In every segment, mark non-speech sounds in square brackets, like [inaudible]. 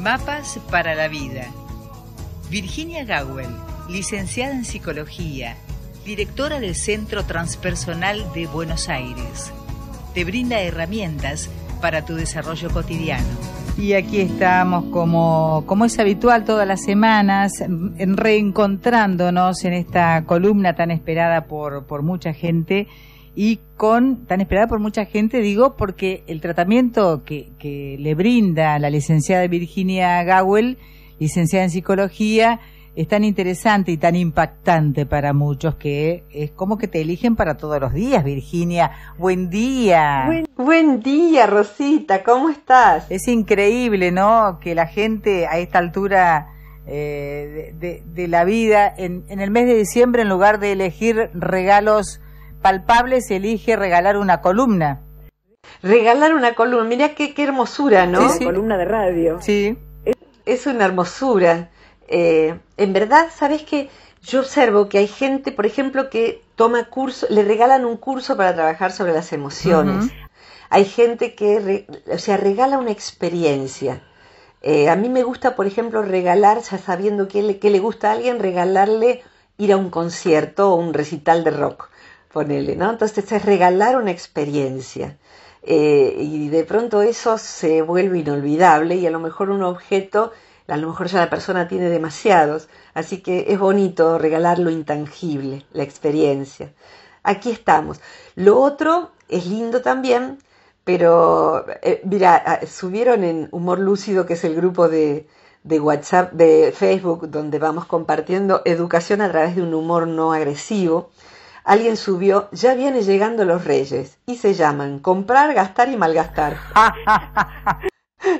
Mapas para la vida. Virginia Gowell, licenciada en Psicología, directora del Centro Transpersonal de Buenos Aires, te brinda herramientas para tu desarrollo cotidiano. Y aquí estamos, como, como es habitual todas las semanas, reencontrándonos en esta columna tan esperada por, por mucha gente y con tan esperada por mucha gente, digo, porque el tratamiento que, que le brinda la licenciada Virginia Gawel, licenciada en psicología, es tan interesante y tan impactante para muchos que es como que te eligen para todos los días, Virginia. Buen día. Buen, día, Rosita, ¿cómo estás? Es increíble, ¿no? Que la gente a esta altura eh, de, de, la vida, en, en el mes de diciembre, en lugar de elegir regalos palpable se elige regalar una columna. Regalar una columna, mira qué, qué hermosura, ¿no? Sí, Columna de radio. Sí. Es, una hermosura. Eh, en verdad, ¿sabes qué? Yo observo que hay gente, por ejemplo, que toma curso, le regalan un curso para trabajar sobre las emociones. Hay gente que, o sea, regala una experiencia. Eh, a mí me gusta, por ejemplo, regalar, ya sabiendo que le gusta a alguien, regalarle ir a un concierto o un recital de rock ponele, ¿no? Entonces es regalar una experiencia. Eh, y de pronto eso se vuelve inolvidable y a lo mejor un objeto, a lo mejor ya la persona tiene demasiados, así que es bonito regalar lo intangible, la experiencia. Aquí estamos. Lo otro es lindo también, pero eh, mira, ah, subieron en Humor Lúcido, que es el grupo de, de WhatsApp, de Facebook, donde vamos compartiendo educación a través de un humor no agresivo alguien subió, ya viene llegando los reyes y se llaman comprar, gastar y malgastar. [laughs]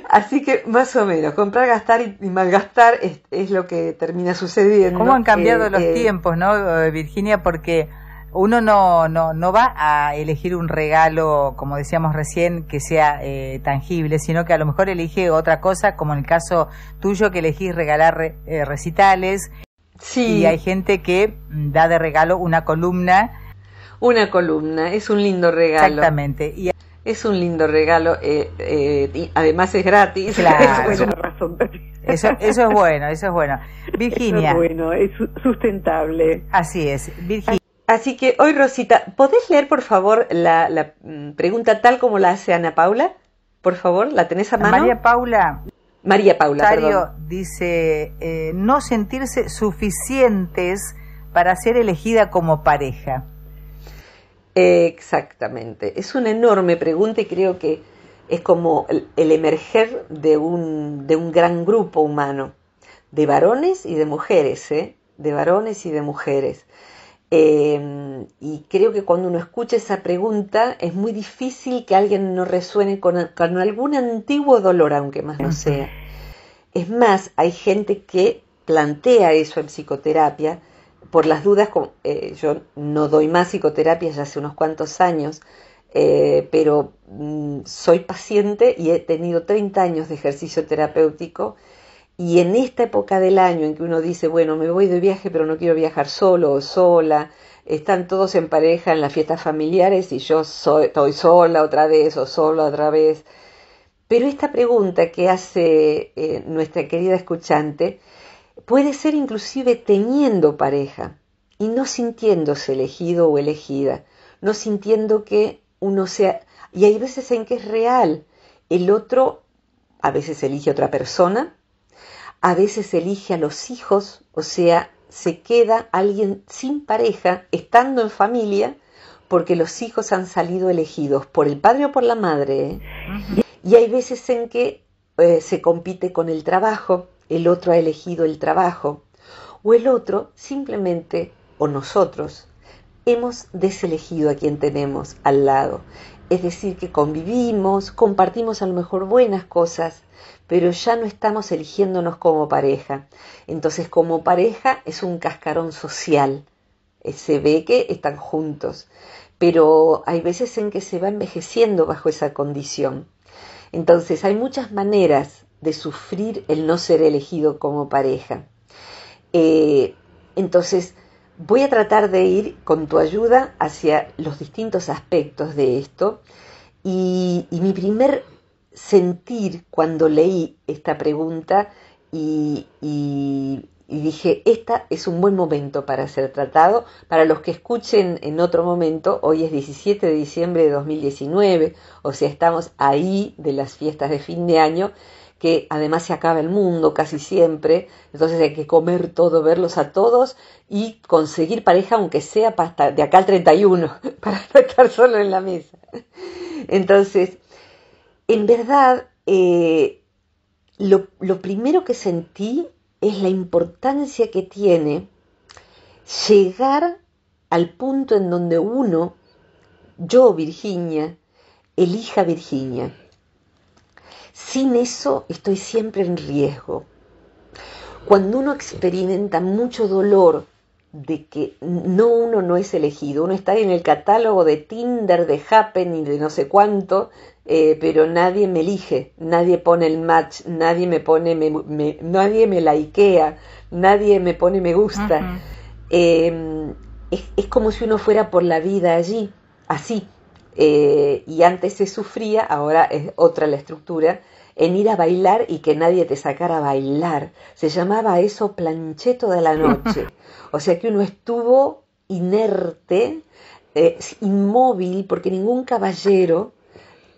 Así que más o menos, comprar, gastar y, malgastar es, lo que termina sucediendo. ¿Cómo han cambiado eh, los eh, tiempos, no, Virginia? Porque uno no, no, no va a elegir un regalo, como decíamos recién, que sea eh, tangible, sino que a lo mejor elige otra cosa, como en el caso tuyo que elegís regalar recitales. Sí. hay gente que da de regalo una columna. Una columna, es un lindo regalo. Exactamente. es un lindo regalo, eh, eh, además es gratis. [laughs] Eso, es bueno, eso es bueno. [laughs] Virginia. es bueno, es sustentable. Así es, Virginia. Así que hoy, Rosita, ¿podés leer por favor la, la mm, pregunta tal como la hace Ana Paula? Por favor, ¿la tenés a mano? María Paula, María Paula. Perdón. dice eh, no sentirse suficientes para ser elegida como pareja. Exactamente. Es una enorme pregunta y creo que es como el, emerger de un, de un, gran grupo humano, de varones y de mujeres, ¿eh? de varones y de mujeres. Em, y creo que cuando uno escucha esa pregunta es muy difícil que alguien no resuene con, algún antiguo dolor, aunque más no sea. Es más, hay gente que plantea eso en psicoterapia. Por las dudas, eh, yo no doy más psicoterapia ya hace unos cuantos años, eh, pero mm, soy paciente y he tenido 30 años de ejercicio terapéutico y en esta época del año en que uno dice, bueno, me voy de viaje, pero no quiero viajar solo o sola, están todos en pareja en las fiestas familiares y yo soy, estoy sola otra vez o solo otra vez. Pero esta pregunta que hace eh, nuestra querida escuchante puede ser inclusive teniendo pareja y no sintiéndose elegido o elegida, no sintiendo que uno sea... Y hay veces en que es real, el otro a veces elige otra persona, a veces elige a los hijos, o sea, se queda alguien sin pareja, estando en familia, porque los hijos han salido elegidos por el padre o por la madre. ¿eh? Y hay veces en que eh, se compite con el trabajo, el otro ha elegido el trabajo, o el otro simplemente, o nosotros, hemos deselegido a quien tenemos al lado. Es decir, que convivimos, compartimos a lo mejor buenas cosas, pero ya no estamos eligiéndonos como pareja. Entonces, como pareja es un cascarón social. Eh, se ve que están juntos, pero hay veces en que se va envejeciendo bajo esa condición. Entonces, hay muchas maneras de sufrir el no ser elegido como pareja. Eh, entonces, voy a tratar de ir con tu ayuda hacia los distintos aspectos de esto. Y, y mi primer sentir cuando leí esta pregunta y, dije, esta es un buen momento para ser tratado. Para los que escuchen en otro momento, hoy es 17 de diciembre de 2019, o sea, estamos ahí de las fiestas de fin de año, que además se acaba el mundo casi siempre, entonces hay que comer todo, verlos a todos y conseguir pareja, aunque sea hasta de acá al 31, [laughs] para no estar solo en la mesa. Entonces, en verdad, eh, lo, lo primero que sentí es la importancia que tiene llegar al punto en donde uno, yo Virginia, elija Virginia. Sin eso estoy siempre en riesgo. Cuando uno experimenta mucho dolor de que no uno no es elegido, uno está en el catálogo de Tinder, de Happen y de no sé cuánto, eh, pero nadie me elige, nadie pone el match, nadie me pone, me, nadie me laikea, nadie me pone me gusta. Em, es, como si uno fuera por la vida allí, así. Eh, y antes se sufría, ahora es otra la estructura, en ir a bailar y que nadie te sacara a bailar. Se llamaba eso plancheto de la noche. [laughs] O sea que uno estuvo inerte, eh, inmóvil, porque ningún caballero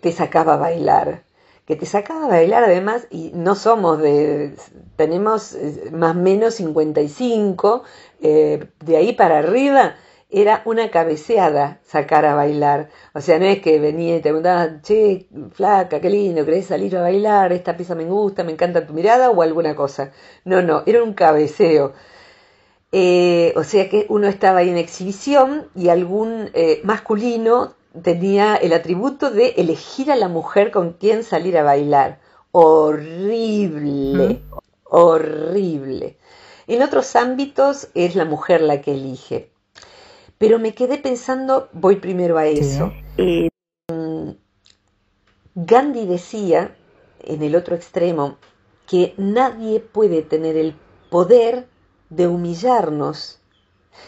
te sacaba a bailar, que te sacaba a bailar además, y no somos de, tenemos eh, más o menos 55, eh, de ahí para arriba era una cabeceada sacar a bailar. O sea, no es que venía y te preguntaba, che, flaca, qué lindo, ¿querés salir a bailar? Esta pieza me gusta, me encanta tu mirada o alguna cosa. No, no, era un cabeceo. Eh, o sea que uno estaba ahí en exhibición y algún masculino tenía el atributo de elegir a la mujer con quien salir a bailar. Horrible, horrible. En otros ámbitos es la mujer la que elige. Pero me quedé pensando, voy primero a eso. Mm, Gandhi decía, en el otro extremo, que nadie puede tener el poder de humillarnos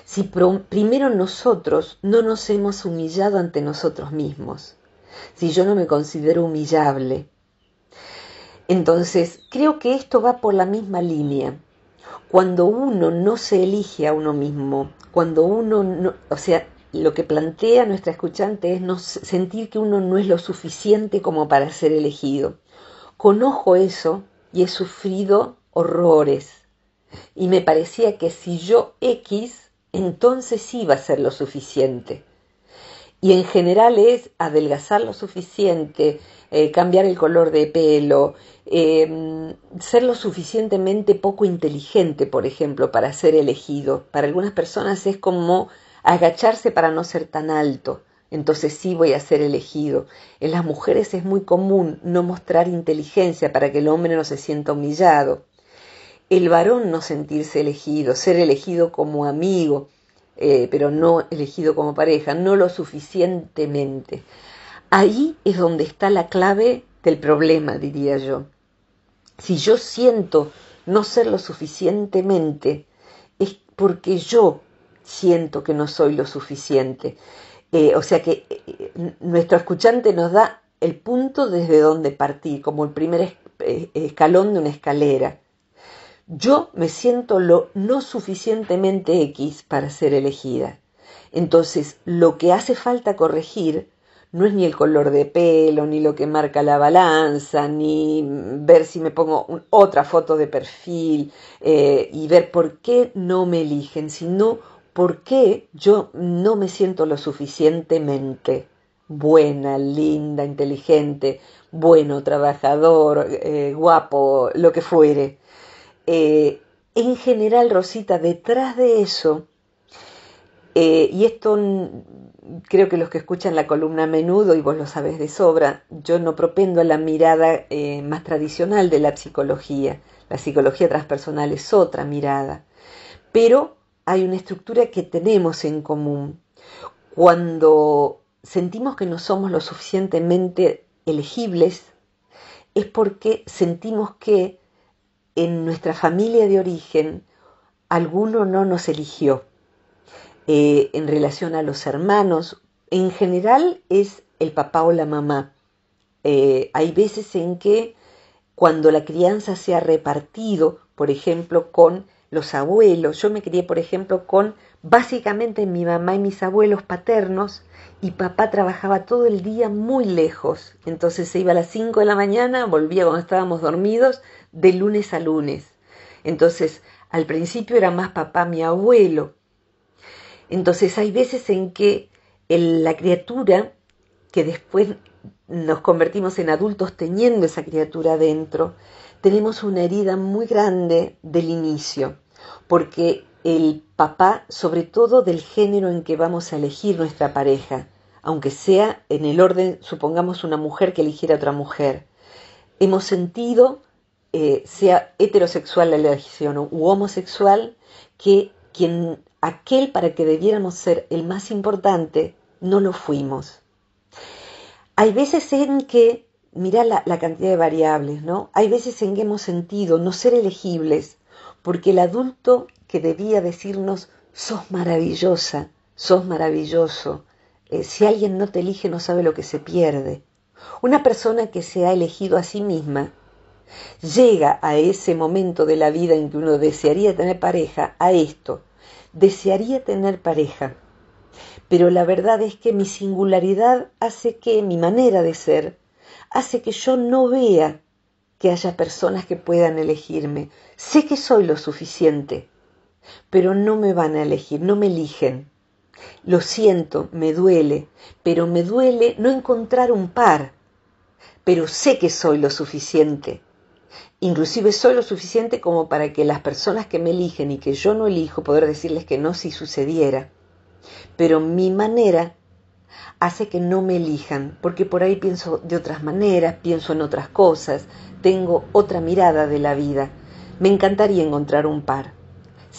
si primero nosotros no nos hemos humillado ante nosotros mismos, si yo no me considero humillable. Entonces, creo que esto va por la misma línea. Cuando uno no se elige a uno mismo, cuando uno no, o sea, lo que plantea nuestra escuchante es no, sentir que uno no es lo suficiente como para ser elegido. Conozco eso y he sufrido horrores. Y me parecía que si yo X entonces sí va a ser lo suficiente. Y en general es adelgazar lo suficiente, eh, cambiar el color de pelo, em, ser lo suficientemente poco inteligente, por ejemplo, para ser elegido. Para algunas personas es como agacharse para no ser tan alto. Entonces sí voy a ser elegido. En las mujeres es muy común no mostrar inteligencia para que el hombre no se sienta humillado el varón no sentirse elegido, ser elegido como amigo, eh, pero no elegido como pareja, no lo suficientemente. Ahí es donde está la clave del problema, diría yo. Si yo siento no ser lo suficientemente, es porque yo siento que no soy lo suficiente. Eh, o sea que eh, nuestro escuchante nos da el punto desde donde partir, como el primer escalón de una escalera. Yo me siento lo no suficientemente X para ser elegida. Entonces, lo que hace falta corregir no es ni el color de pelo, ni lo que marca la balanza, ni ver si me pongo otra foto de perfil eh, y ver por qué no me eligen, sino por qué yo no me siento lo suficientemente buena, linda, inteligente, bueno, trabajador, eh, guapo, lo que fuere. Eh, en general, Rosita, detrás de eso, eh, y esto creo que los que escuchan la columna a menudo, y vos lo sabes de sobra, yo no propendo a la mirada eh, más tradicional de la psicología. La psicología transpersonal es otra mirada. Pero hay una estructura que tenemos en común. Cuando sentimos que no somos lo suficientemente elegibles, es porque sentimos que en nuestra familia de origen alguno no nos eligió. Eh, en relación a los hermanos, en general es el papá o la mamá. Eh, hay veces en que cuando la crianza se ha repartido, por ejemplo, con los abuelos, yo me crié, por ejemplo, con básicamente mi mamá y mis abuelos paternos, y papá trabajaba todo el día muy lejos, entonces se iba a las 5 de la mañana, volvía cuando estábamos dormidos, de lunes a lunes. Entonces, al principio era más papá mi abuelo. Entonces hay veces en que la criatura, que después nos convertimos en adultos teniendo esa criatura dentro, tenemos una herida muy grande del inicio, porque el papá, sobre todo del género en que vamos a elegir nuestra pareja, aunque sea en el orden, supongamos una mujer que eligiera otra mujer, hemos sentido eh, sea heterosexual la elección o homosexual, que quien, aquel para que debiéramos ser el más importante, no lo fuimos. Hay veces en que, mirá la, cantidad de variables, ¿no? Hay veces en que hemos sentido no ser elegibles, porque el adulto que debía decirnos, sos maravillosa, sos maravilloso, eh, si alguien no te elige no sabe lo que se pierde. Una persona que se ha elegido a sí misma Llega a ese momento de la vida en que uno desearía tener pareja, a esto, desearía tener pareja, pero la verdad es que mi singularidad hace que mi manera de ser hace que yo no vea que haya personas que puedan elegirme. Sé que soy lo suficiente, pero no me van a elegir, no me eligen. Lo siento, me duele, pero me duele no encontrar un par, pero sé que soy lo suficiente, inclusive soy lo suficiente como para que las personas que me eligen y que yo no elijo, poder decirles que no si sucediera. Pero mi manera hace que no me elijan, porque por ahí pienso de otras maneras, pienso en otras cosas, tengo otra mirada de la vida. Me encantaría encontrar un par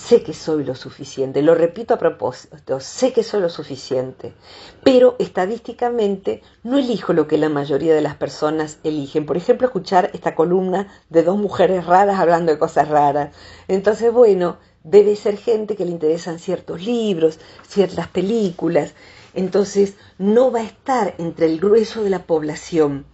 sé que soy lo suficiente, lo repito a propósito, sé que soy lo suficiente, pero estadísticamente no elijo lo que la mayoría de las personas eligen. Por ejemplo, escuchar esta columna de dos mujeres raras hablando de cosas raras. Entonces, bueno, debe ser gente que le interesan ciertos libros, ciertas películas. Entonces, no va a estar entre el grueso de la población.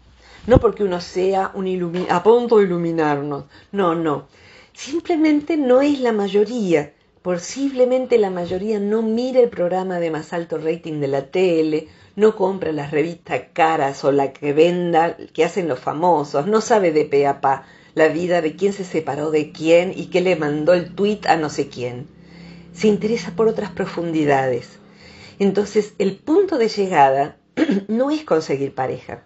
No porque uno sea un a punto de iluminarnos, no, no, Simplemente no es la mayoría. Posiblemente la mayoría no mira el programa de más alto rating de la tele, no compra las revistas caras o la que venda, que hacen los famosos, no sabe de pe a pa la vida de quién se separó de quién y qué le mandó el tuit a no sé quién. Se interesa por otras profundidades. Entonces, el punto de llegada [clears throat] no es conseguir pareja,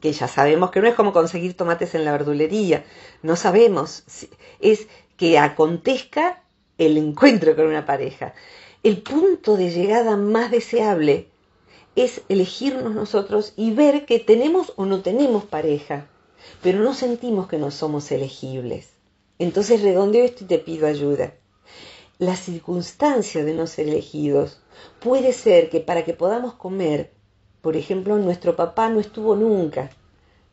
que ya sabemos que no es como conseguir tomates en la verdulería, no sabemos. Si, es que acontezca el encuentro con una pareja. El punto de llegada más deseable es elegirnos nosotros y ver que tenemos o no tenemos pareja, pero no sentimos que no somos elegibles. Entonces redondeo esto y te pido ayuda. La circunstancia de no ser elegidos puede ser que para que podamos comer, por ejemplo, nuestro papá no estuvo nunca,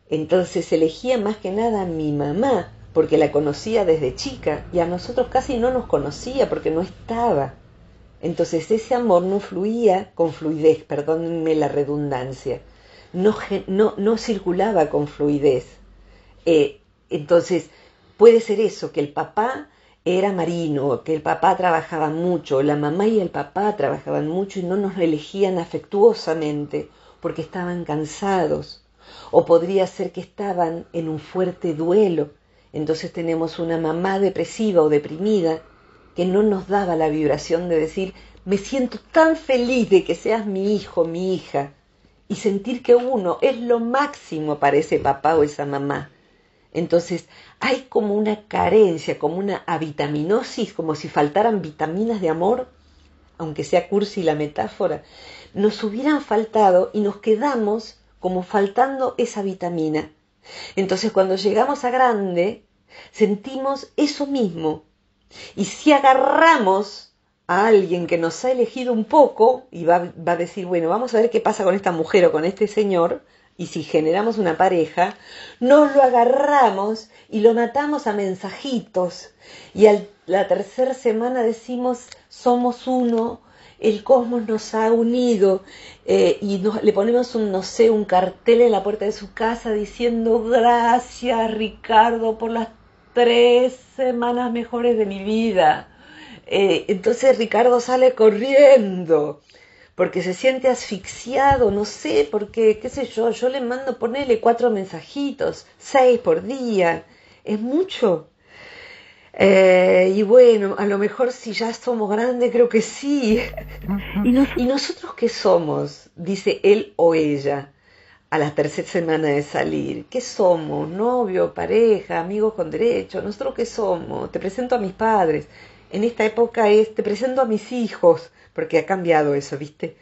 entonces elegía más que nada a mi mamá porque la conocía desde chica y a nosotros casi no nos conocía porque no estaba. Entonces ese amor no fluía con fluidez, perdónenme la redundancia, no, no, circulaba con fluidez. Eh, entonces puede ser eso, que el papá era marino, que el papá trabajaba mucho, la mamá y el papá trabajaban mucho y no nos elegían afectuosamente porque estaban cansados. O podría ser que estaban en un fuerte duelo entonces tenemos una mamá depresiva o deprimida que no nos daba la vibración de decir, me siento tan feliz de que seas mi hijo, mi hija, y sentir que uno es lo máximo para ese papá o esa mamá. Entonces hay como una carencia, como una avitaminosis, como si faltaran vitaminas de amor, aunque sea cursi la metáfora, nos hubieran faltado y nos quedamos como faltando esa vitamina. Entonces cuando llegamos a grande, sentimos eso mismo. Y si agarramos a alguien que nos ha elegido un poco y va, a decir, bueno, vamos a ver qué pasa con esta mujer o con este señor, y si generamos una pareja, nos lo agarramos y lo matamos a mensajitos. Y a la tercera semana decimos, somos uno, el cosmos nos ha unido eh, y le ponemos un, no sé, un cartel en la puerta de su casa diciendo gracias Ricardo por las tres semanas mejores de mi vida. Eh, entonces Ricardo sale corriendo porque se siente asfixiado, no sé, porque, qué sé yo, yo le mando ponerle cuatro mensajitos, seis por día, es mucho. Eh, y bueno, a lo mejor si ya somos grandes, creo que sí. ¿Y, nosotros qué somos? Dice él o ella a la tercera semana de salir. ¿Qué somos? ¿Novio, pareja, amigos con derecho? ¿Nosotros qué somos? Te presento a mis padres. En esta época es, te presento a mis hijos, porque ha cambiado eso, ¿viste?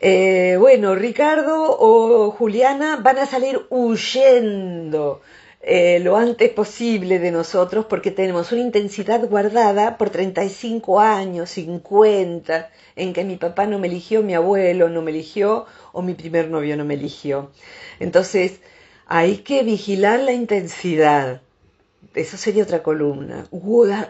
Eh, bueno, Ricardo o Juliana van a salir huyendo. Eh, lo antes posible de nosotros porque tenemos una intensidad guardada por 35 años, 50, en que mi papá no me eligió, mi abuelo no me eligió o mi primer novio no me eligió. Entonces, hay que vigilar la intensidad. Eso sería otra columna.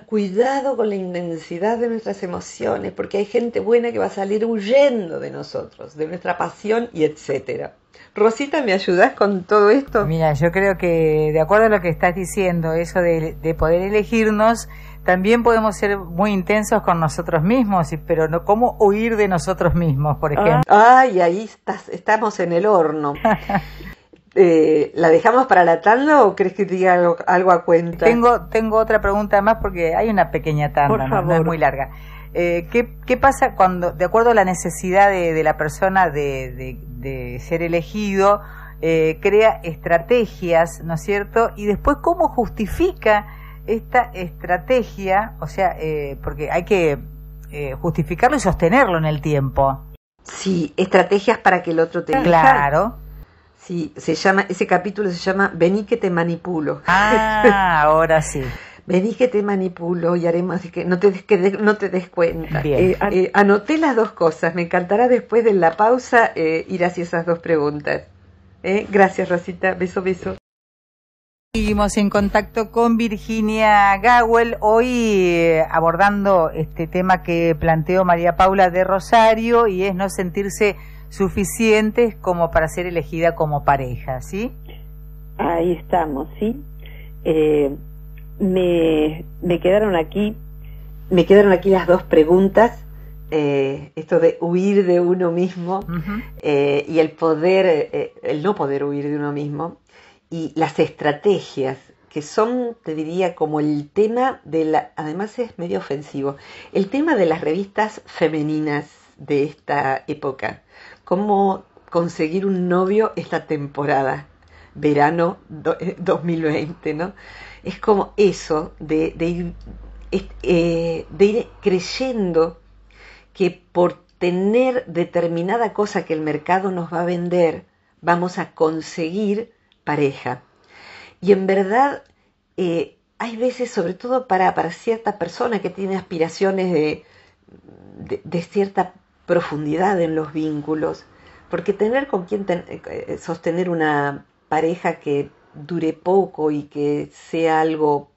Cuidado con la intensidad de nuestras emociones, porque hay gente buena que va a salir huyendo de nosotros, de nuestra pasión y etcétera. Rosita, ¿me ayudás con todo esto? Mira, yo creo que de acuerdo a lo que estás diciendo, eso de, poder elegirnos, también podemos ser muy intensos con nosotros mismos, pero no cómo huir de nosotros mismos, por ah. ejemplo. Ay, ahí estamos en el horno. [laughs] Eh, ¿La dejamos para la tanda o crees que diga algo, a cuenta? Tengo, tengo otra pregunta más porque hay una pequeña tanda, no muy larga. Eh, ¿qué, pasa cuando, de acuerdo a la necesidad de, de la persona de, de, ser elegido, eh, crea estrategias, ¿no es cierto? Y después, ¿cómo justifica esta estrategia? O sea, eh, porque hay que justificarlo y sostenerlo en el tiempo. Sí, estrategias para que el otro te Claro. Sí, se llama, ese capítulo se llama Vení que te manipulo. Ah, [laughs] ahora sí vení que te manipulo y haremos que no te des, que no te des cuenta. Eh, ah. eh, anoté las dos cosas, me encantará después de la pausa eh, ir hacia esas dos preguntas. Gracias Rosita, beso, beso. Seguimos en contacto con Virginia Gawel, hoy abordando este tema que planteó María Paula de Rosario y es no sentirse suficientes como para ser elegida como pareja, ¿sí? Ahí estamos, sí me, quedaron aquí, me quedaron aquí las dos preguntas. Eh, esto de huir de uno mismo eh, y el poder, eh, el no poder huir de uno mismo y las estrategias que son, te diría, como el tema de la, además es medio ofensivo, el tema de las revistas femeninas de esta época, cómo conseguir un novio esta temporada, verano 2020, ¿no? es como eso de, eh, de, ir, creyendo que por tener determinada cosa que el mercado nos va a vender, vamos a conseguir pareja. Y en verdad, eh, hay veces, sobre todo para, para, cierta persona que tiene aspiraciones de, cierta profundidad en los vínculos, porque tener con quien eh, sostener una pareja que dure poco y que sea algo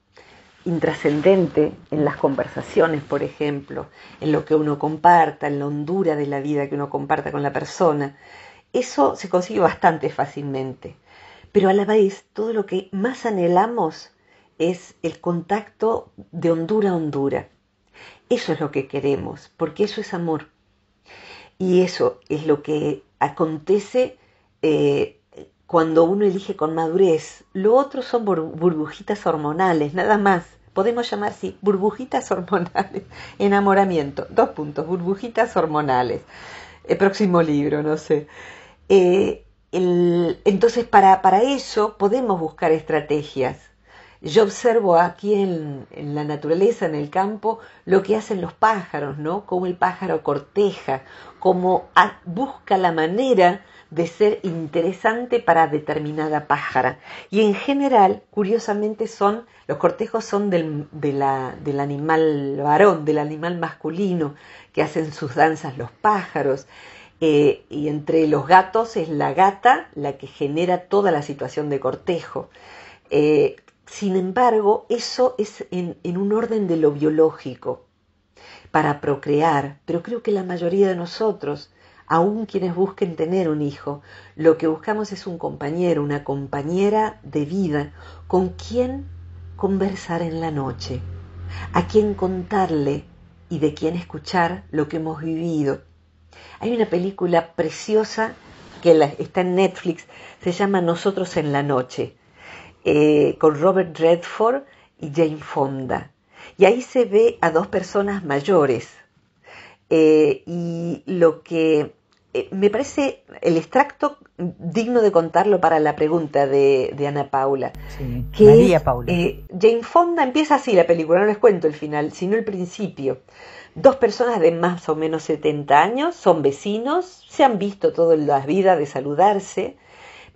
intrascendente en las conversaciones, por ejemplo, en lo que uno comparta, en la hondura de la vida que uno comparta con la persona. Eso se consigue bastante fácilmente. Pero a la vez, todo lo que más anhelamos es el contacto de hondura a hondura. Eso es lo que queremos, porque eso es amor. Y eso es lo que acontece eh, cuando uno elige con madurez. Lo otro son burbujitas hormonales, nada más. Podemos llamar así burbujitas hormonales. [laughs] Enamoramiento. Dos puntos. Burbujitas hormonales. El próximo libro, no sé. Eh, entonces, para, para, eso podemos buscar estrategias. Yo observo aquí en, la naturaleza, en el campo, lo que hacen los pájaros, ¿no? Cómo el pájaro corteja, cómo busca la manera de ser interesante para determinada pájara. Y en general, curiosamente, son, los cortejos son del, del animal varón, del animal masculino, que hacen sus danzas los pájaros. Eh, y entre los gatos es la gata la que genera toda la situación de cortejo. Eh, sin embargo, eso es en un orden de lo biológico, para procrear, pero creo que la mayoría de nosotros Aún quienes busquen tener un hijo. Lo que buscamos es un compañero, una compañera de vida, con quien conversar en la noche, a quien contarle y de quien escuchar lo que hemos vivido. Hay una película preciosa que está en Netflix, se llama Nosotros en la Noche, eh, con Robert Redford y Jane Fonda. Y ahí se ve a dos personas mayores, eh, y lo que eh, me parece el extracto digno de contarlo para la pregunta de, Ana Paula. Eh, Jane Fonda empieza así la película, no les cuento el final, sino el principio. Dos personas de más o menos 70 años, son vecinos, se han visto toda la vida de saludarse.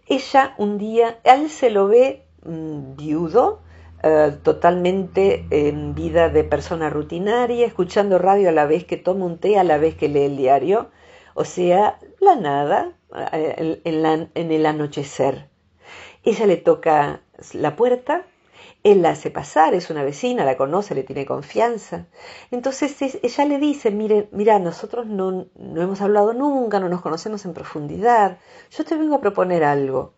Ella un día, él se lo ve mm, viudo, eh, totalmente en vida de persona rutinaria, escuchando radio a la vez que toma un té, a la vez que lee el diario, o sea, la nada eh, en, el anochecer. Ella le toca la puerta, él la hace pasar, es una vecina, la conoce, le tiene confianza. Entonces ella le dice, mire, mira, nosotros no, hemos hablado nunca, no nos conocemos en profundidad. Yo te vengo a proponer algo.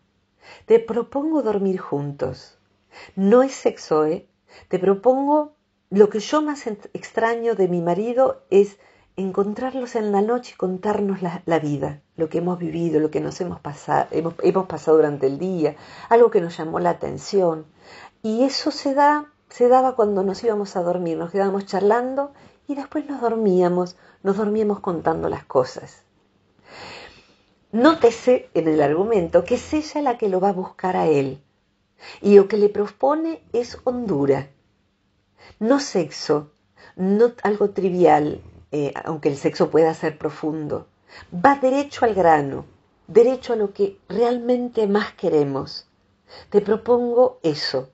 Te propongo dormir juntos. No es sexo, ¿eh? Te propongo, lo que yo más extraño de mi marido es encontrarlos en la noche y contarnos la, vida, lo que hemos vivido, lo que nos hemos pasado, hemos, pasado durante el día, algo que nos llamó la atención. Y eso se da, se daba cuando nos íbamos a dormir, nos quedábamos charlando y después nos dormíamos, nos dormíamos contando las cosas. Nótese en el argumento que es ella la que lo va a buscar a él, y lo que le propone es hondura, no sexo, no algo trivial, eh, aunque el sexo pueda ser profundo. Va derecho al grano, derecho a lo que realmente más queremos. Te propongo eso.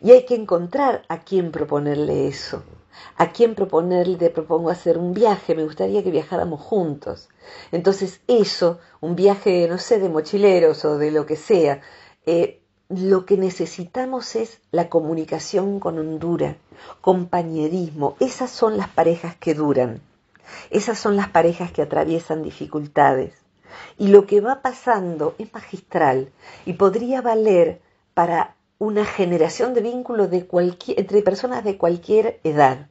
Y hay que encontrar a quién proponerle eso. ¿A quién proponerle? Te propongo hacer un viaje, me gustaría que viajáramos juntos. Entonces eso, un viaje, no sé, de mochileros o de lo que sea, eh, lo que necesitamos es la comunicación con Honduras, compañerismo. Esas son las parejas que duran. Esas son las parejas que atraviesan dificultades. Y lo que va pasando es magistral y podría valer para una generación de vínculos de entre personas de cualquier edad.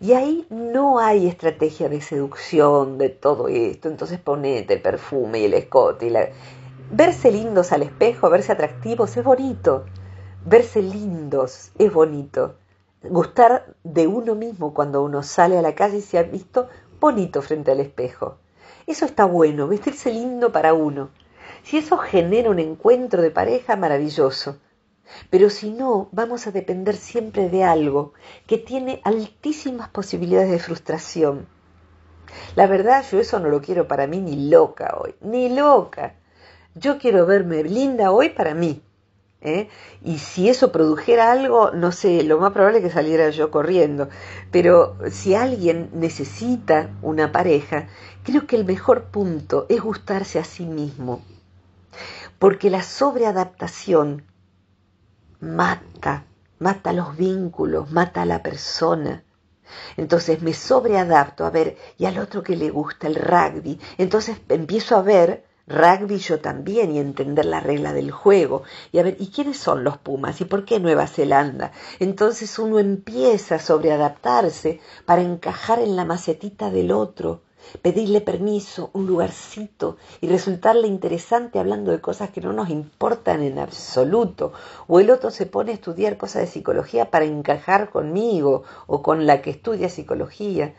Y ahí no hay estrategia de seducción de todo esto. Entonces ponete el perfume y el escote y la Verse lindos al espejo, verse atractivos, es bonito. Verse lindos es bonito. Gustar de uno mismo cuando uno sale a la calle y se ha visto bonito frente al espejo. Eso está bueno, vestirse lindo para uno. Si eso genera un encuentro de pareja, maravilloso. Pero si no, vamos a depender siempre de algo que tiene altísimas posibilidades de frustración. La verdad, yo eso no lo quiero para mí ni loca hoy, ni loca. Yo quiero verme linda hoy para mí. ¿eh? Y si eso produjera algo, no sé, lo más probable es que saliera yo corriendo. Pero si alguien necesita una pareja, creo que el mejor punto es gustarse a sí mismo. Porque la sobreadaptación mata, mata los vínculos, mata a la persona. Entonces me sobreadapto a ver, y al otro que le gusta el rugby. Entonces empiezo a ver rugby yo también y entender la regla del juego y a ver, ¿y quiénes son los Pumas y por qué Nueva Zelanda? Entonces uno empieza a sobreadaptarse para encajar en la macetita del otro, pedirle permiso, un lugarcito y resultarle interesante hablando de cosas que no nos importan en absoluto. O el otro se pone a estudiar cosas de psicología para encajar conmigo o con la que estudia psicología.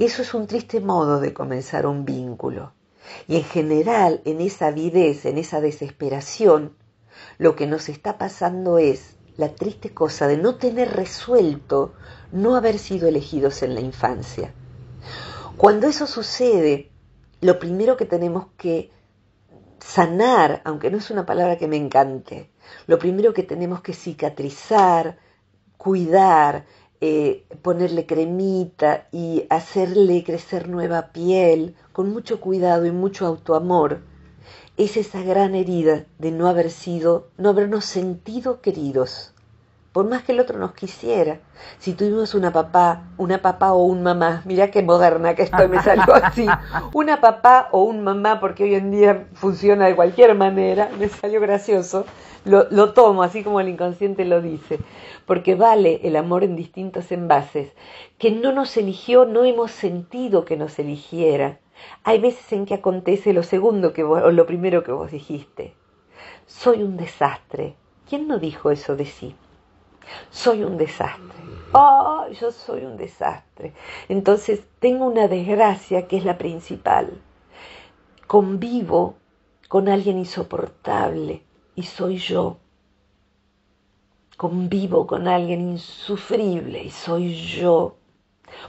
Eso es un triste modo de comenzar un vínculo. Y en general, en esa avidez, en esa desesperación, lo que nos está pasando es la triste cosa de no tener resuelto no haber sido elegidos en la infancia. Cuando eso sucede, lo primero que tenemos que sanar, aunque no es una palabra que me encante, lo primero que tenemos que cicatrizar, cuidar, eh, ponerle cremita y hacerle crecer nueva piel con mucho cuidado y mucho autoamor, es esa gran herida de no haber sido, no habernos sentido queridos. Por más que el otro nos quisiera, si tuvimos una papá, una papá o un mamá, mira qué moderna que estoy, me salió así, [laughs] una papá o un mamá, porque hoy en día funciona de cualquier manera, me salió gracioso lo, tomo así como el inconsciente lo dice, porque vale el amor en distintos envases, que no nos eligió, no hemos sentido que nos eligiera. Hay veces en que acontece lo segundo que o lo primero que vos dijiste. Soy un desastre. ¿Quién no dijo eso de sí? Soy un desastre. Oh, yo soy un desastre. Entonces tengo una desgracia que es la principal. Convivo con alguien insoportable y soy yo. Convivo con alguien insufrible y soy yo.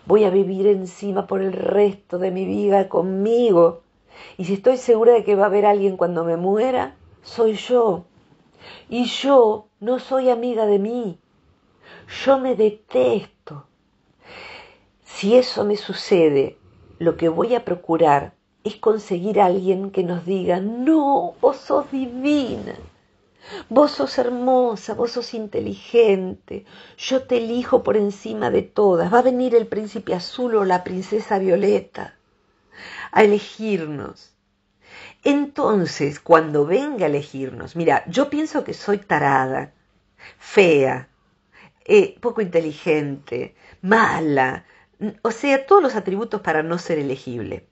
Voy a vivir encima por el resto de mi vida conmigo. Y si estoy segura de que va a haber alguien cuando me muera, soy yo. Y yo no soy amiga de mí. Yo me detesto. Si eso me sucede, lo que voy a procurar es conseguir a alguien que nos diga, no, vos sos divina, Vos sos hermosa, vos sos inteligente, yo te elijo por encima de todas. Va a venir el príncipe azul o la princesa violeta a elegirnos. Entonces, cuando venga a elegirnos, mira, yo pienso que soy tarada, fea, eh, poco inteligente, mala, o sea, todos los atributos para no ser elegible.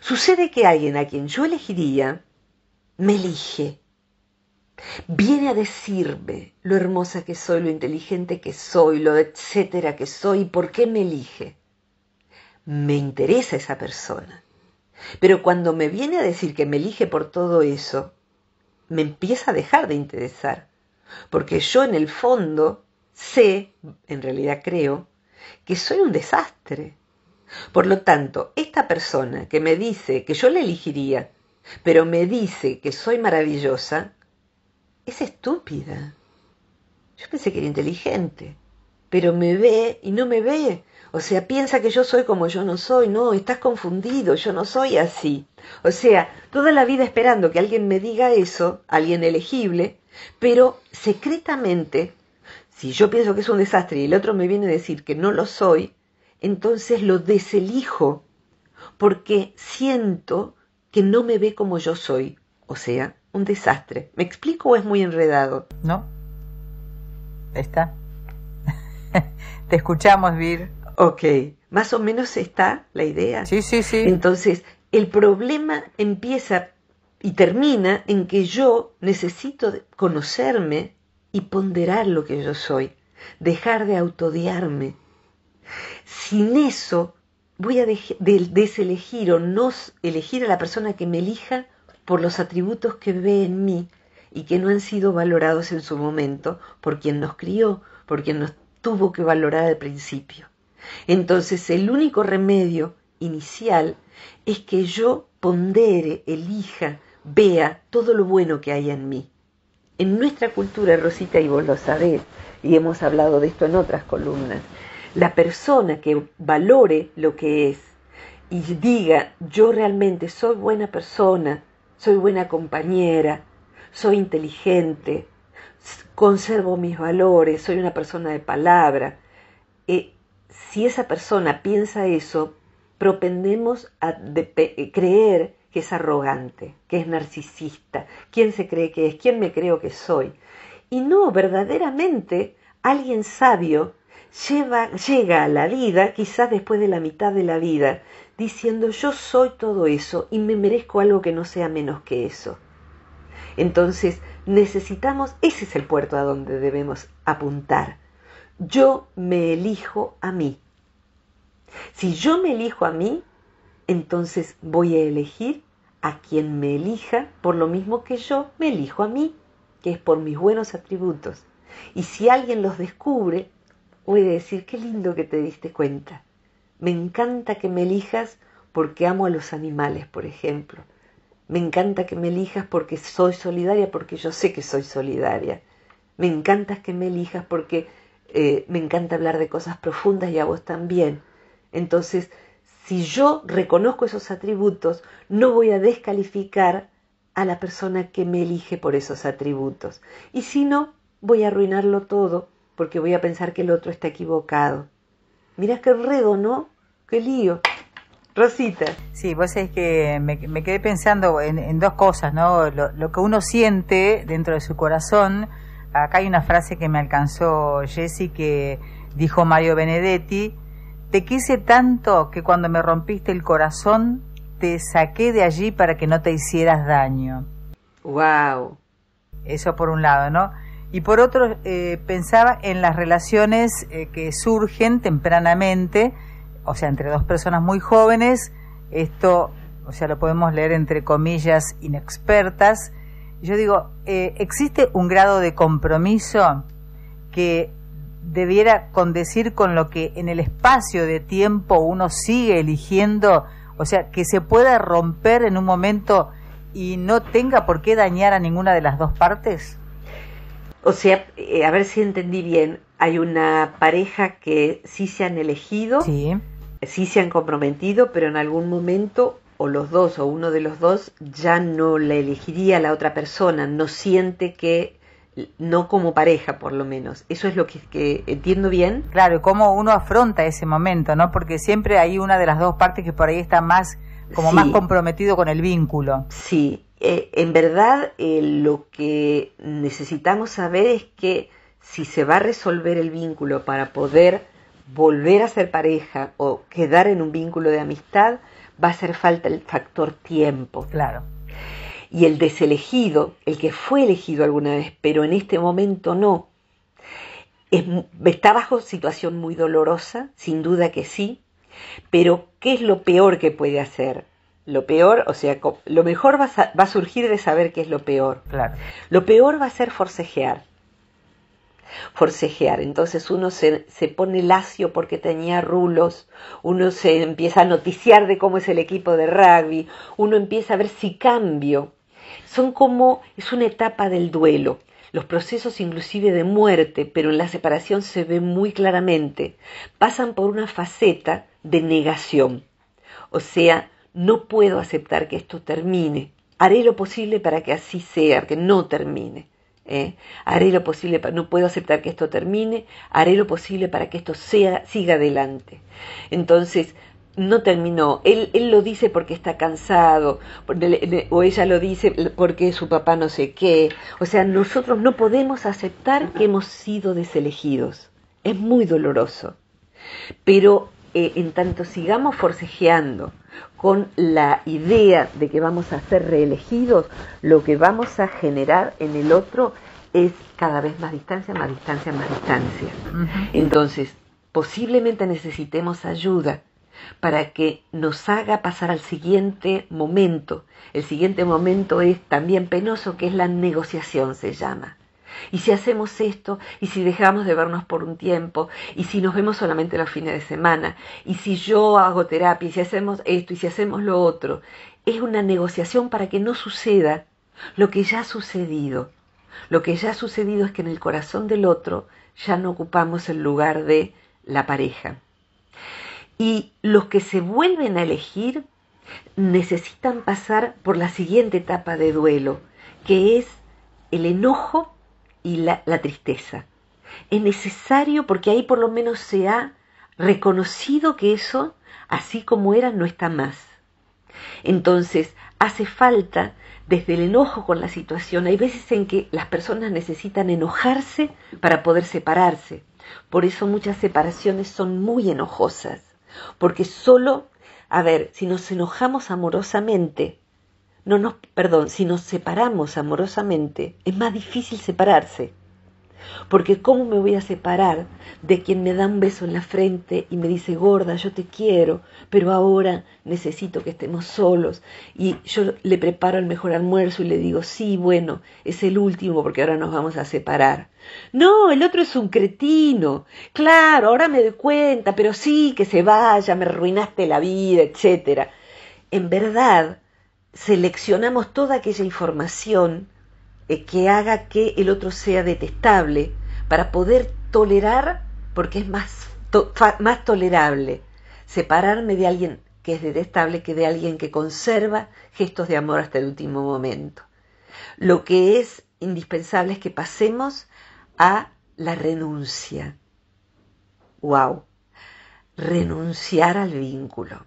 Sucede que alguien a quien yo elegiría, me elige viene a decirme lo hermosa que soy, lo inteligente que soy, lo etcétera que soy, y por qué me elige. Me interesa esa persona. Pero cuando me viene a decir que me elige por todo eso, me empieza a dejar de interesar. Porque yo en el fondo sé, en realidad creo, que soy un desastre. Por lo tanto, esta persona que me dice que yo la elegiría, pero me dice que soy maravillosa, es estúpida. Yo pensé que era inteligente, pero me ve y no me ve. O sea, piensa que yo soy como yo no soy. No, estás confundido, yo no soy así. O sea, toda la vida esperando que alguien me diga eso, alguien elegible, pero secretamente, si yo pienso que es un desastre y el otro me viene a decir que no lo soy, entonces lo deselijo porque siento que no me ve como yo soy. O sea, un desastre. ¿Me explico o es muy enredado? No. Está. [laughs] Te escuchamos, Vir. Ok. Más o menos está la idea. Sí, sí, sí. Entonces, el problema empieza y termina en que yo necesito conocerme y ponderar lo que yo soy, dejar de autodiarme. Sin eso, voy a deselegir o no elegir a la persona que me elija por los atributos que ve en mí y que no han sido valorados en su momento por quien nos crió, por quien nos tuvo que valorar al principio. Entonces el único remedio inicial es que yo pondere, elija, vea todo lo bueno que hay en mí. En nuestra cultura, Rosita, y vos lo sabés, y hemos hablado de esto en otras columnas, la persona que valore lo que es y diga, yo realmente soy buena persona, soy buena compañera, soy inteligente, conservo mis valores, soy una persona de palabra. Eh, si esa persona piensa eso, propendemos a eh, creer que es arrogante, que es narcisista, quién se cree que es, quién me creo que soy. Y no, verdaderamente, alguien sabio llega a la vida, quizás después de la mitad de la vida, diciendo yo soy todo eso y me merezco algo que no sea menos que eso. Entonces necesitamos, ese es el puerto a donde debemos apuntar. Yo me elijo a mí. Si yo me elijo a mí, entonces voy a elegir a quien me elija por lo mismo que yo me elijo a mí, que es por mis buenos atributos. Y si alguien los descubre, voy a decir, qué lindo que te diste cuenta. Me encanta que me elijas porque amo a los animales, por ejemplo. Me encanta que me elijas porque soy solidaria, porque yo sé que soy solidaria. Me encanta que me elijas porque eh, me encanta hablar de cosas profundas y a vos también. Entonces, si yo reconozco esos atributos, no voy a descalificar a la persona que me elige por esos atributos. Y si no, voy a arruinarlo todo porque voy a pensar que el otro está equivocado. Mirás qué enredo, ¿no? Qué lío. Rosita. Sí, vos es que me, quedé pensando en, dos cosas, ¿no? Lo, que uno siente dentro de su corazón. Acá hay una frase que me alcanzó Jesse que dijo Mario Benedetti. Te quise tanto que cuando me rompiste el corazón te saqué de allí para que no te hicieras daño. Wow. Eso por un lado, ¿no? y por otro eh, pensaba en las relaciones eh, que surgen tempranamente, o sea, entre dos personas muy jóvenes, esto, o sea, lo podemos leer entre comillas inexpertas. Yo digo, eh, existe un grado de compromiso que debiera condecir con lo que en el espacio de tiempo uno sigue eligiendo, o sea, que se pueda romper en un momento y no tenga por qué dañar a ninguna de las dos partes. O sea, eh, a ver si entendí bien, hay una pareja que sí se han elegido, sí. sí se han comprometido, pero en algún momento o los dos o uno de los dos ya no la elegiría la otra persona, no siente que no como pareja por lo menos. Eso es lo que, entiendo bien. Claro, y cómo uno afronta ese momento, ¿no? Porque siempre hay una de las dos partes que por ahí está más como más comprometido con el vínculo. Sí, eh, en verdad, eh, lo que necesitamos saber es que si se va a resolver el vínculo para poder volver a ser pareja o quedar en un vínculo de amistad, va a hacer falta el factor tiempo. Claro. Y el deselegido, el que fue elegido alguna vez, pero en este momento no, está bajo situación muy dolorosa, sin duda que sí, pero ¿qué es lo peor que puede hacer? lo peor, o sea, lo mejor va a, surgir de saber qué es lo peor. Claro. Lo peor va a ser forcejear. Forcejear. Entonces uno se, se, pone lacio porque tenía rulos, uno se empieza a noticiar de cómo es el equipo de rugby, uno empieza a ver si cambio. Son como, es una etapa del duelo. Los procesos inclusive de muerte, pero en la separación se ve muy claramente, pasan por una faceta de negación. O sea, no puedo aceptar que esto termine. Haré lo posible para que así sea, que no termine. ¿eh? Haré lo posible, para, no puedo aceptar que esto termine, haré lo posible para que esto sea, siga adelante. Entonces, no terminó. Él, lo dice porque está cansado, o ella lo dice porque su papá no sé qué. O sea, nosotros no podemos aceptar que hemos sido deselegidos. Es muy doloroso. Pero eh, en tanto sigamos forcejeando con la idea de que vamos a ser reelegidos, lo que vamos a generar en el otro es cada vez más distancia, más distancia, más distancia. Entonces, posiblemente necesitemos ayuda para que nos haga pasar al siguiente momento. El siguiente momento es también penoso, que es la negociación, se llama y si hacemos esto, y si dejamos de vernos por un tiempo, y si nos vemos solamente los fines de semana, y si yo hago terapia, y si hacemos esto, y si hacemos lo otro. Es una negociación para que no suceda lo que ya ha sucedido. Lo que ya ha sucedido es que en el corazón del otro ya no ocupamos el lugar de la pareja. Y los que se vuelven a elegir necesitan pasar por la siguiente etapa de duelo, que es el enojo y la, tristeza. Es necesario porque ahí por lo menos se ha reconocido que eso, así como era, no está más. Entonces, hace falta desde el enojo con la situación. Hay veces en que las personas necesitan enojarse para poder separarse. Por eso muchas separaciones son muy enojosas. Porque solo, a ver, si nos enojamos amorosamente, no nos, perdón, si nos separamos amorosamente, es más difícil separarse. Porque ¿cómo me voy a separar de quien me da un beso en la frente y me dice, gorda, yo te quiero, pero ahora necesito que estemos solos? Y yo le preparo el mejor almuerzo y le digo, sí, bueno, es el último porque ahora nos vamos a separar. No, el otro es un cretino. Claro, ahora me doy cuenta, pero sí, que se vaya, me arruinaste la vida, etc. En verdad, seleccionamos toda aquella información eh, que haga que el otro sea detestable para poder tolerar, porque es más, más tolerable separarme de alguien que es detestable que de alguien que conserva gestos de amor hasta el último momento. Lo que es indispensable es que pasemos a la renuncia. ¡Wow! Renunciar al vínculo.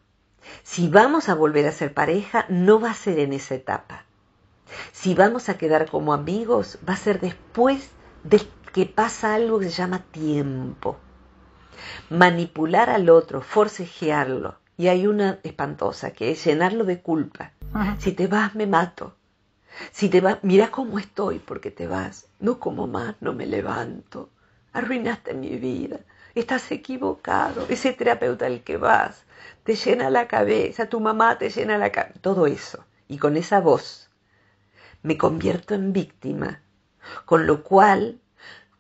Si vamos a volver a ser pareja, no va a ser en esa etapa. Si vamos a quedar como amigos, va a ser después de que pasa algo que se llama tiempo. Manipular al otro, forcejearlo, y hay una espantosa que es llenarlo de culpa. Si te vas, me mato. Si te vas, mira cómo estoy porque te vas. No como más, no me levanto. Arruinaste mi vida. Estás equivocado. Ese terapeuta al que vas te llena la cabeza, tu mamá te llena la cabeza. Todo eso. Y con esa voz me convierto en víctima. Con lo cual,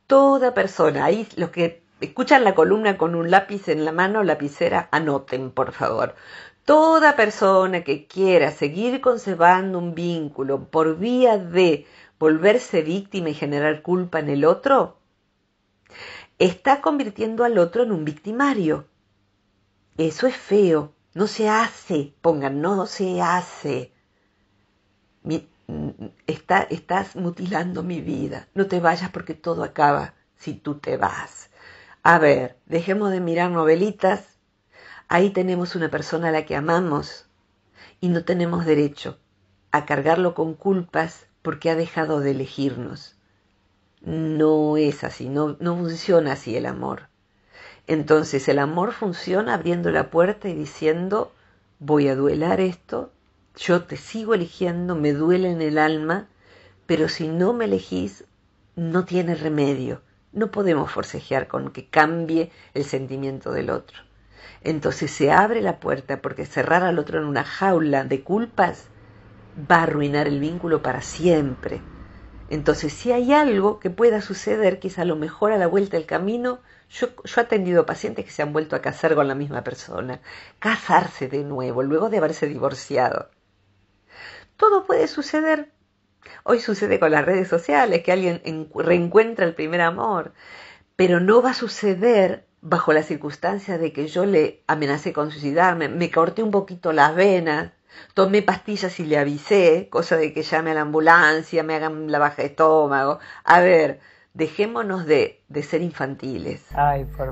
toda persona, ahí los que escuchan la columna con un lápiz en la mano, lapicera, anoten, por favor. Toda persona que quiera seguir conservando un vínculo por vía de volverse víctima y generar culpa en el otro, está convirtiendo al otro en un victimario. Eso es feo, no se hace, pongan, no se hace. está, estás mutilando mi vida, no te vayas porque todo acaba si tú te vas. A ver, dejemos de mirar novelitas, ahí tenemos una persona a la que amamos y no tenemos derecho a cargarlo con culpas porque ha dejado de elegirnos. No es así, no, no funciona así el amor. Entonces el amor funciona abriendo la puerta y diciendo, voy a duelar esto, yo te sigo eligiendo, me duele en el alma, pero si no me elegís, no tiene remedio. No podemos forcejear con que cambie el sentimiento del otro. Entonces se abre la puerta porque cerrar al otro en una jaula de culpas va a arruinar el vínculo para siempre. Entonces, si hay algo que pueda suceder, que es a lo mejor a la vuelta del camino, yo, yo, he atendido pacientes que se han vuelto a casar con la misma persona, casarse de nuevo, luego de haberse divorciado. Todo puede suceder. Hoy sucede con las redes sociales, que alguien reencuentra el primer amor, pero no va a suceder bajo la circunstancia de que yo le amenacé con suicidarme, me corté un poquito las venas, Tomé pastillas y le avisé, cosa de que llame a la ambulancia, me hagan la baja de estómago. A ver, dejémonos de, de ser infantiles.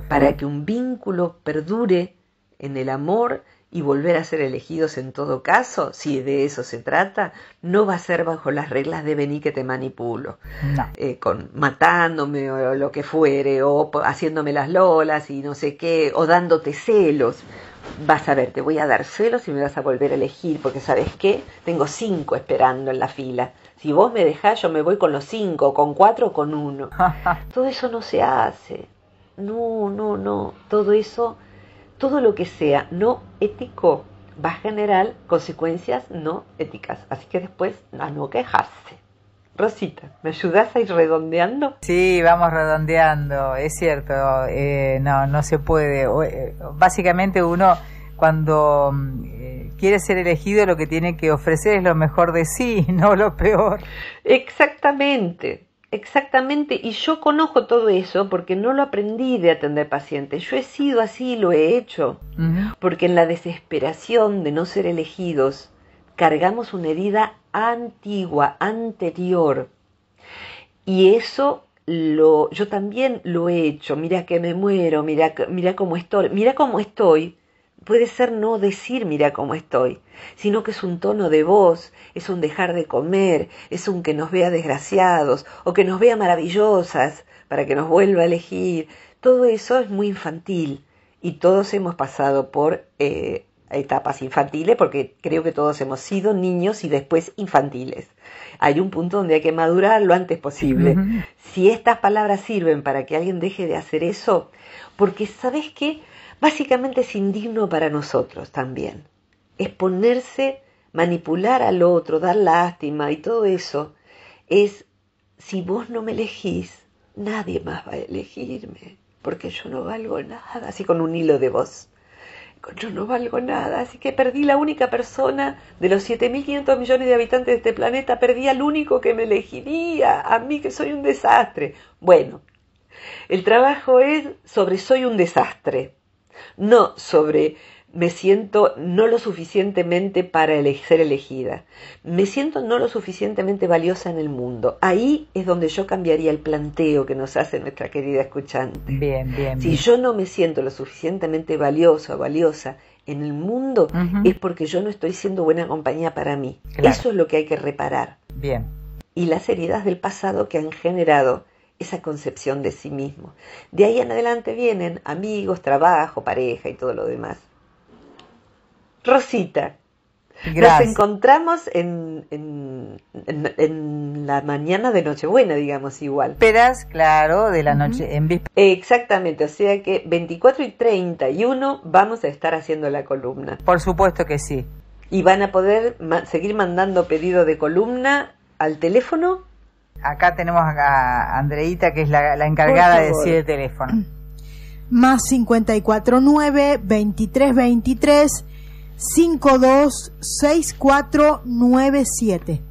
para que un vínculo perdure en el amor y volver a ser elegidos en todo caso, si de eso se trata, no va a ser bajo las reglas de vení que te manipulo, eh, con matándome o lo que fuere, o haciéndome las lolas y no sé qué, o dándote celos vas a ver, te voy a dar celos y me vas a volver a elegir, porque sabes qué, tengo cinco esperando en la fila. Si vos me dejás, yo me voy con los cinco, con cuatro o con uno. [laughs] todo eso no se hace. No, no, no. Todo eso, todo lo que sea no ético, va a generar consecuencias no éticas. Así que después, a no quejarse. Rosita, ¿me ayudás a ir redondeando? Sí, vamos redondeando, es cierto, eh, no, no se puede. Eh, básicamente uno cuando mm, eh, quiere ser elegido lo que tiene que ofrecer es lo mejor de sí, [laughs] no lo peor. Exactamente, Exactamente, y yo conozco todo eso porque no lo aprendí de atender pacientes. Yo he sido así, lo he hecho, porque en la desesperación de no ser elegidos cargamos una herida antigua, anterior. Y eso lo, yo también lo he hecho. Mira que me muero, mira, mira cómo estoy, mira cómo estoy. Puede ser no decir mira cómo estoy, sino que es un tono de voz, es un dejar de comer, es un que nos vea desgraciados o que nos vea maravillosas para que nos vuelva a elegir. Todo eso es muy infantil y todos hemos pasado por eh, etapas infantiles, porque creo que todos hemos sido niños y después infantiles. Hay un punto donde hay que madurar lo antes posible. Si estas palabras sirven para que alguien deje de hacer eso, porque sabes que básicamente es indigno para nosotros también. Es ponerse, manipular al otro, dar lástima y todo eso. Es, si vos no me elegís, nadie más va a elegirme, porque yo no valgo nada, así con un hilo de voz yo no valgo nada, así que perdí la única persona de los 7.500 millones de habitantes de este planeta, perdí al único que me elegiría, a mí que soy un desastre. Bueno, el trabajo es sobre soy un desastre, no sobre me siento no lo suficientemente para ser elegida, me siento no lo suficientemente valiosa en el mundo. Ahí es donde yo cambiaría el planteo que nos hace nuestra querida escuchante. Bien, bien. Si yo no me siento lo suficientemente valioso o valiosa en el mundo, es porque yo no estoy siendo buena compañía para mí. Eso es lo que hay que reparar. Bien. Y las heridas del pasado que han generado esa concepción de sí mismo. De ahí en adelante vienen amigos, trabajo, pareja y todo lo demás. Rosita. Nos encontramos en, la mañana de Nochebuena, digamos, igual. Esperas, claro, de la noche en Exactamente, o sea que 24 y 31 vamos a estar haciendo la columna. Por supuesto que sí. Y van a poder seguir mandando pedido de columna al teléfono. Acá tenemos a Andreita, que es la, la encargada de decir el teléfono. Más 23 2323 526497.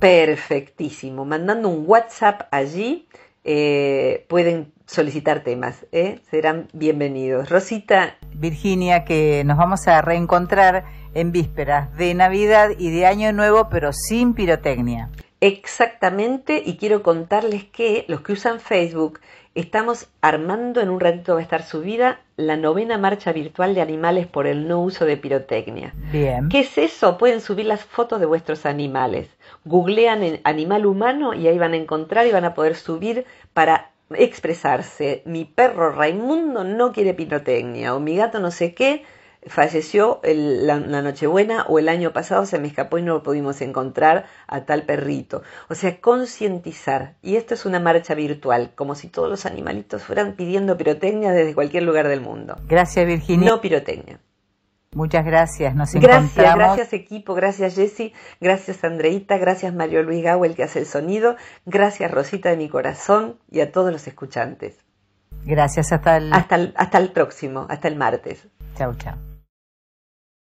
Perfectísimo. Mandando un WhatsApp allí eh, pueden solicitar temas. ¿eh? Serán bienvenidos. Rosita. Virginia, que nos vamos a reencontrar en vísperas de Navidad y de Año Nuevo, pero sin pirotecnia. Exactamente, y quiero contarles que los que usan Facebook Estamos armando, en un ratito va a estar subida, la novena marcha virtual de animales por el no uso de pirotecnia. Bien. ¿Qué es eso? Pueden subir las fotos de vuestros animales. Googlean en animal humano y ahí van a encontrar y van a poder subir para expresarse. Mi perro Raimundo no quiere pirotecnia o mi gato no sé qué falleció la, Nochebuena o el año pasado se me escapó y no lo pudimos encontrar a tal perrito. O sea, concientizar. Y esto es una marcha virtual, como si todos los animalitos fueran pidiendo pirotecnia desde cualquier lugar del mundo. Gracias, Virginia. No pirotecnia. Muchas gracias, nos gracias, Gracias, equipo, gracias Jessy, gracias Andreita, gracias Mario Luis Gau, que hace el sonido, gracias Rosita de mi corazón y a todos los escuchantes. Gracias, hasta el... Hasta hasta el próximo, hasta el martes. Chau, chau.